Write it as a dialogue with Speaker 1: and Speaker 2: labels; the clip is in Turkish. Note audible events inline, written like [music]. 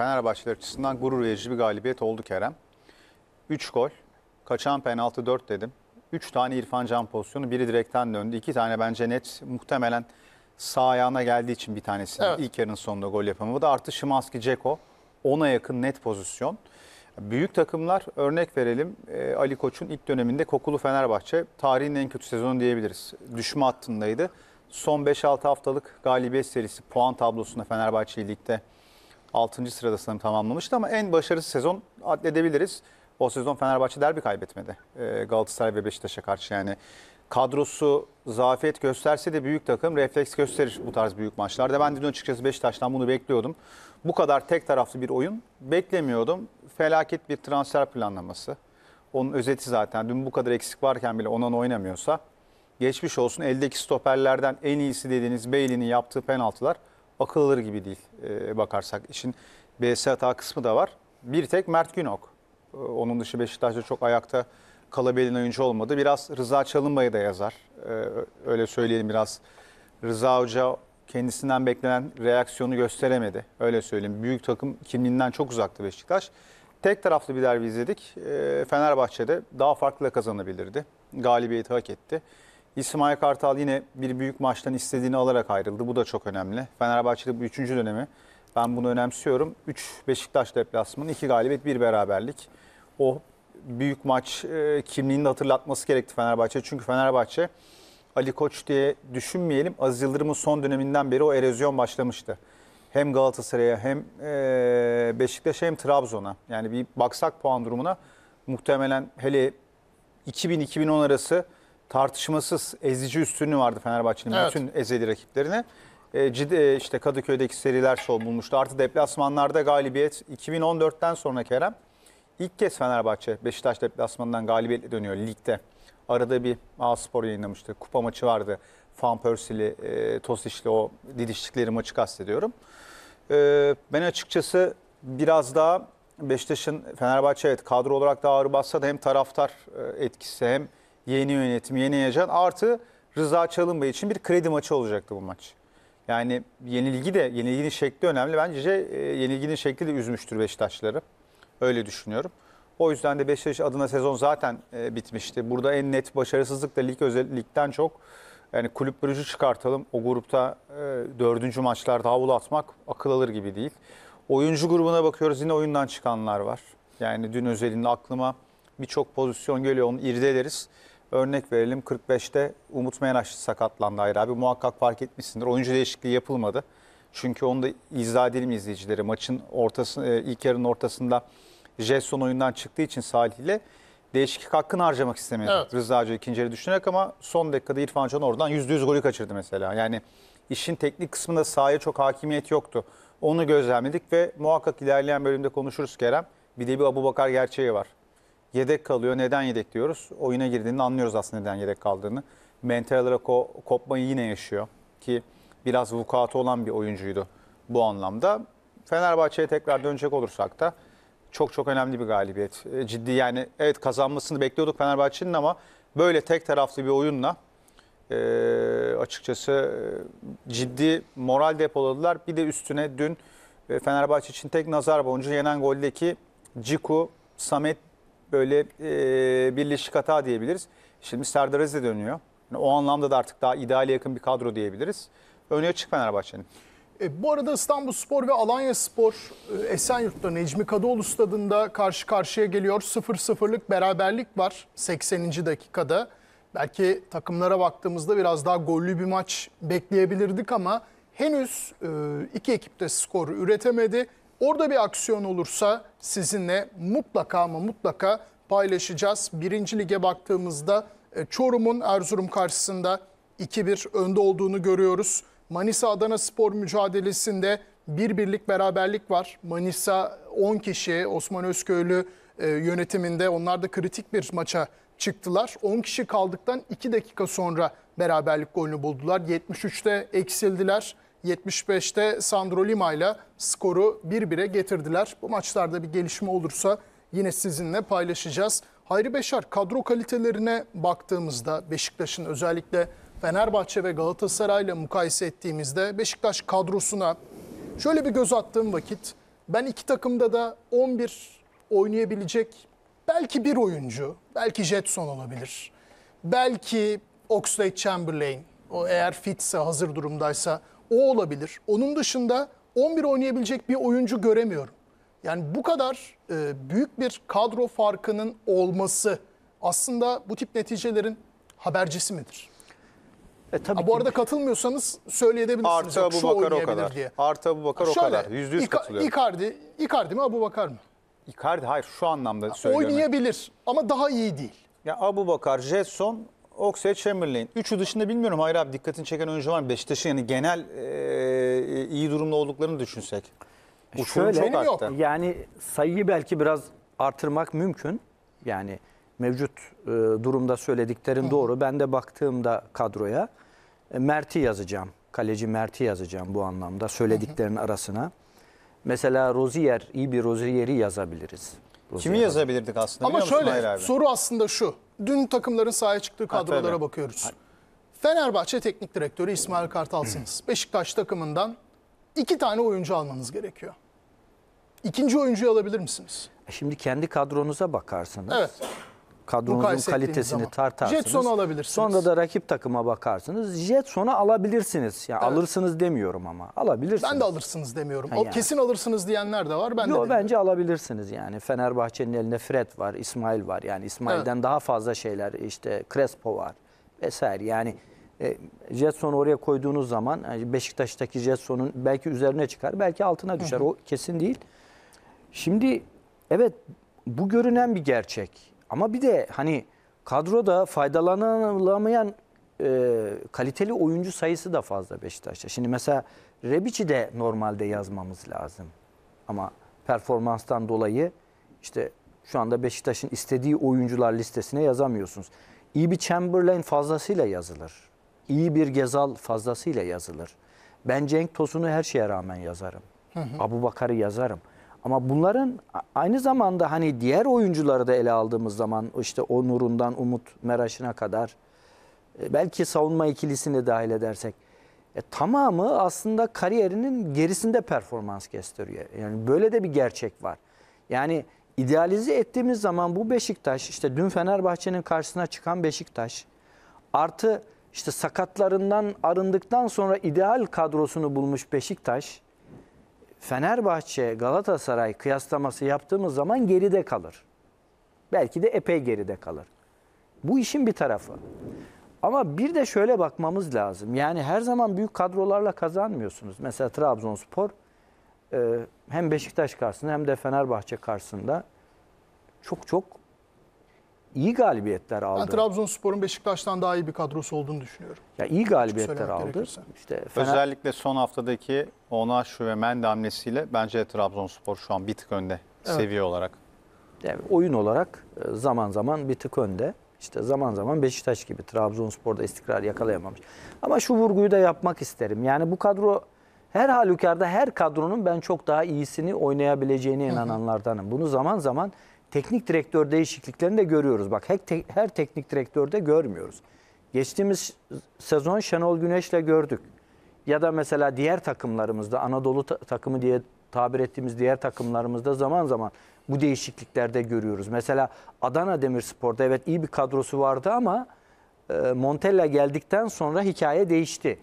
Speaker 1: Fenerbahçeler açısından gurur verici bir galibiyet oldu Kerem. 3 gol, kaçan penaltı 4 dedim. 3 tane İrfan Can pozisyonu, biri direkten döndü. 2 tane bence net muhtemelen sağ ayağına geldiği için bir tanesi evet. ilk yarının sonunda gol yapımı. Bu da artı Şimanski Ceko. Ona yakın net pozisyon. Büyük takımlar örnek verelim e, Ali Koç'un ilk döneminde kokulu Fenerbahçe tarihin en kötü sezonu diyebiliriz. Düşme hattındaydı. Son 5-6 haftalık galibiyet serisi puan tablosunda Fenerbahçe ligde 6. sırada sanırım tamamlamıştı ama en başarısız sezon adledebiliriz. O sezon Fenerbahçe derbi kaybetmedi. E, Galatasaray ve Beşiktaş'a karşı yani kadrosu zafiyet gösterse de büyük takım refleks gösterir bu tarz büyük maçlarda. Ben dün açıkçası Beşiktaş'tan bunu bekliyordum. Bu kadar tek taraflı bir oyun beklemiyordum. Felaket bir transfer planlaması. Onun özeti zaten dün bu kadar eksik varken bile onan oynamıyorsa geçmiş olsun eldeki stoperlerden en iyisi dediğiniz Beylin'in yaptığı penaltılar akıl alır gibi değil e, bakarsak. İşin BS hata kısmı da var. Bir tek Mert Günok. E, onun dışı Beşiktaş'ta çok ayakta kalabilen oyuncu olmadı. Biraz Rıza Çalınbay'ı da yazar. E, öyle söyleyelim biraz. Rıza Hoca kendisinden beklenen reaksiyonu gösteremedi. Öyle söyleyeyim. Büyük takım kimliğinden çok uzaktı Beşiktaş. Tek taraflı bir derbi izledik. E, Fenerbahçe'de daha farklı kazanabilirdi. Galibiyeti hak etti. İsmail Kartal yine bir büyük maçtan istediğini alarak ayrıldı. Bu da çok önemli. Fenerbahçe'de bu üçüncü dönemi. Ben bunu önemsiyorum. 3 Beşiktaş deplasmanı, 2 galibiyet, 1 beraberlik. O büyük maç e, kimliğini de hatırlatması gerekti Fenerbahçe. Çünkü Fenerbahçe Ali Koç diye düşünmeyelim. Az Yıldırım'ın son döneminden beri o erozyon başlamıştı. Hem Galatasaray'a hem e, Beşiktaş'a hem Trabzon'a. Yani bir baksak puan durumuna muhtemelen hele 2000-2010 arası tartışmasız ezici üstünlüğü vardı Fenerbahçe'nin evet. bütün ezeli rakiplerine. E, ciddi, e, işte Kadıköy'deki seriler sol bulmuştu. Artı deplasmanlarda galibiyet 2014'ten sonra Kerem ilk kez Fenerbahçe Beşiktaş deplasmanından galibiyetle dönüyor ligde. Arada bir A Spor yayınlamıştı. Kupa maçı vardı. Van Persie'li, e, Tosic'li o didiştikleri maçı kastediyorum. E, ben açıkçası biraz daha Beşiktaş'ın Fenerbahçe evet kadro olarak daha ağır bassa da hem taraftar e, etkisi hem Yeni yönetim, yeni heyecan. Artı Rıza Çalınbay için bir kredi maçı olacaktı bu maç. Yani yenilgi de, yenilginin şekli önemli. Bence e, yenilginin şekli de üzmüştür Beşiktaşları. Öyle düşünüyorum. O yüzden de Beşiktaş adına sezon zaten e, bitmişti. Burada en net başarısızlık da lig özellikten çok yani kulüp bürücü çıkartalım. O grupta e, dördüncü maçlar davul atmak akıl alır gibi değil. Oyuncu grubuna bakıyoruz yine oyundan çıkanlar var. Yani dün özelinde aklıma birçok pozisyon geliyor onu irdeleriz. Örnek verelim 45'te Umut Meraş sakatlandı Hayır abi. Muhakkak fark etmişsindir. Oyuncu değişikliği yapılmadı. Çünkü onu da izah edelim izleyicilere. Maçın ortası, e, ilk yarının ortasında Jetson oyundan çıktığı için Salih ile değişiklik hakkını harcamak istemedi. Evet. Rıza Hoca ikinci yarı düşünerek ama son dakikada İrfan Can oradan yüz golü kaçırdı mesela. Yani işin teknik kısmında sahaya çok hakimiyet yoktu. Onu gözlemledik ve muhakkak ilerleyen bölümde konuşuruz Kerem. Bir de bir Abu Bakar gerçeği var yedek kalıyor. Neden yedek diyoruz? Oyuna girdiğinde anlıyoruz aslında neden yedek kaldığını. Mental olarak o kopmayı yine yaşıyor. Ki biraz vukuatı olan bir oyuncuydu bu anlamda. Fenerbahçe'ye tekrar dönecek olursak da çok çok önemli bir galibiyet. E, ciddi yani evet kazanmasını bekliyorduk Fenerbahçe'nin ama böyle tek taraflı bir oyunla e, açıkçası e, ciddi moral depoladılar. Bir de üstüne dün e, Fenerbahçe için tek nazar boncuğu yenen goldeki Ciku, Samet böyle e, birleşik hata diyebiliriz. Şimdi Serdar Aziz dönüyor. Yani o anlamda da artık daha ideale yakın bir kadro diyebiliriz. Önüne çık Fenerbahçe'nin.
Speaker 2: E, bu arada İstanbul Spor ve Alanya Spor e, Esenyurt'ta Necmi Kadıoğlu stadında karşı karşıya geliyor. 0-0'lık beraberlik var 80. dakikada. Belki takımlara baktığımızda biraz daha gollü bir maç bekleyebilirdik ama henüz e, iki ekip de skor üretemedi. Orada bir aksiyon olursa sizinle mutlaka ama mutlaka paylaşacağız. Birinci lige baktığımızda e, Çorum'un Erzurum karşısında 2-1 önde olduğunu görüyoruz. Manisa Adana Spor mücadelesinde bir birlik beraberlik var. Manisa 10 kişi Osman Özköylü e, yönetiminde onlar da kritik bir maça çıktılar. 10 kişi kaldıktan 2 dakika sonra beraberlik golünü buldular. 73'te eksildiler. 75'te Sandro Lima ile skoru 1-1'e getirdiler. Bu maçlarda bir gelişme olursa yine sizinle paylaşacağız. Hayri Beşar kadro kalitelerine baktığımızda Beşiktaş'ın özellikle Fenerbahçe ve Galatasaray ile mukayese ettiğimizde Beşiktaş kadrosuna şöyle bir göz attığım vakit ben iki takımda da 11 oynayabilecek belki bir oyuncu, belki Jetson olabilir. Belki Oxlade Chamberlain o eğer fitse hazır durumdaysa o olabilir. Onun dışında 11 oynayabilecek bir oyuncu göremiyorum. Yani bu kadar e, büyük bir kadro farkının olması aslında bu tip neticelerin habercisi midir? E, tabii ha, bu arada katılmıyorsanız söyleyebilirsiniz. Artı Abu Bakar o kadar. Diye. Artı
Speaker 1: Abu Bakar ha, şöyle, o kadar. Yüzde yüz katılıyorum.
Speaker 2: Icardi, Icardi mi Abu Bakar mı?
Speaker 1: Icardi hayır şu anlamda söylüyorum.
Speaker 2: Oynayabilir ama daha iyi değil.
Speaker 1: Ya Abu Bakar, Jetson Oxlade Chamberlain. Üçü dışında bilmiyorum Hayır abi dikkatini çeken oyuncu var mı? Beşiktaş'ın
Speaker 3: yani genel e, iyi durumda olduklarını düşünsek. E Uçurum Şöyle, çok arttı. Yani sayıyı belki biraz artırmak mümkün. Yani mevcut e, durumda söylediklerin Hı. doğru. Ben de baktığımda kadroya e, Mert'i yazacağım. Kaleci Mert'i yazacağım bu anlamda söylediklerin Hı. arasına. Mesela Rozier, iyi bir Rozier'i yazabiliriz. Kimi yazabilirdik aslında Ama musun şöyle soru
Speaker 2: aslında şu. Dün takımların sahaya çıktığı kadrolara tabii. bakıyoruz. Fenerbahçe Teknik Direktörü İsmail Kartal'sınız. [clears throat] Beşiktaş takımından iki tane oyuncu almanız gerekiyor.
Speaker 3: İkinci oyuncuyu alabilir misiniz? E şimdi kendi kadronuza bakarsanız. Evet kadronuzun kalitesini zaman. tartarsınız. Jetson alabilirsiniz. Sonra da rakip takıma bakarsınız. Jetson'u alabilirsiniz. Yani evet. alırsınız demiyorum ama. Alabilirsiniz. Ben de
Speaker 2: alırsınız demiyorum. Ha yani. Kesin alırsınız diyenler de var. Ben Yo, de
Speaker 3: bence alabilirsiniz yani. Fenerbahçe'nin elinde Fred var, İsmail var. Yani İsmail'den evet. daha fazla şeyler işte Crespo var vesaire. Yani e, Jetson'u oraya koyduğunuz zaman e, Beşiktaş'taki Jetson'un belki üzerine çıkar, belki altına düşer. Hı hı. O kesin değil. Şimdi evet bu görünen bir gerçek. Ama bir de hani kadroda faydalanamayan e, kaliteli oyuncu sayısı da fazla Beşiktaş'ta. Şimdi mesela Rebiçi de normalde yazmamız lazım. Ama performanstan dolayı işte şu anda Beşiktaş'ın istediği oyuncular listesine yazamıyorsunuz. İyi bir Chamberlain fazlasıyla yazılır. İyi bir Gezal fazlasıyla yazılır. Ben Cenk Tosun'u her şeye rağmen yazarım. Abu Bakar'ı yazarım. Ama bunların aynı zamanda hani diğer oyuncuları da ele aldığımız zaman işte o Umut Meraş'ına kadar e, belki savunma ikilisini dahil edersek e, tamamı aslında kariyerinin gerisinde performans gösteriyor. Yani böyle de bir gerçek var. Yani idealize ettiğimiz zaman bu Beşiktaş işte dün Fenerbahçe'nin karşısına çıkan Beşiktaş artı işte sakatlarından arındıktan sonra ideal kadrosunu bulmuş Beşiktaş Fenerbahçe Galatasaray kıyaslaması yaptığımız zaman geride kalır. Belki de epey geride kalır. Bu işin bir tarafı. Ama bir de şöyle bakmamız lazım. Yani her zaman büyük kadrolarla kazanmıyorsunuz. Mesela Trabzonspor e, hem Beşiktaş karşısında hem de Fenerbahçe karşısında çok çok iyi galibiyetler aldı. Ben
Speaker 2: Trabzonspor'un Beşiktaş'tan daha iyi bir kadrosu olduğunu düşünüyorum.
Speaker 3: Ya iyi şey galibiyetler aldı. İşte Fener... Özellikle
Speaker 1: son haftadaki ona şu ve Mende hamlesiyle bence Trabzonspor şu an bir
Speaker 3: tık önde evet. seviye olarak. Yani oyun olarak e, zaman zaman bir tık önde. İşte zaman zaman Beşiktaş gibi Trabzonspor'da istikrar yakalayamamış. Ama şu vurguyu da yapmak isterim. Yani bu kadro her halükarda her kadronun ben çok daha iyisini oynayabileceğine inananlardanım. Bunu zaman zaman teknik direktör değişikliklerini de görüyoruz. Bak her, te her teknik direktörde görmüyoruz. Geçtiğimiz sezon Şenol Güneş'le gördük. Ya da mesela diğer takımlarımızda Anadolu ta takımı diye tabir ettiğimiz diğer takımlarımızda zaman zaman bu değişikliklerde görüyoruz. Mesela Adana Demirspor'da evet iyi bir kadrosu vardı ama e, Montella geldikten sonra hikaye değişti.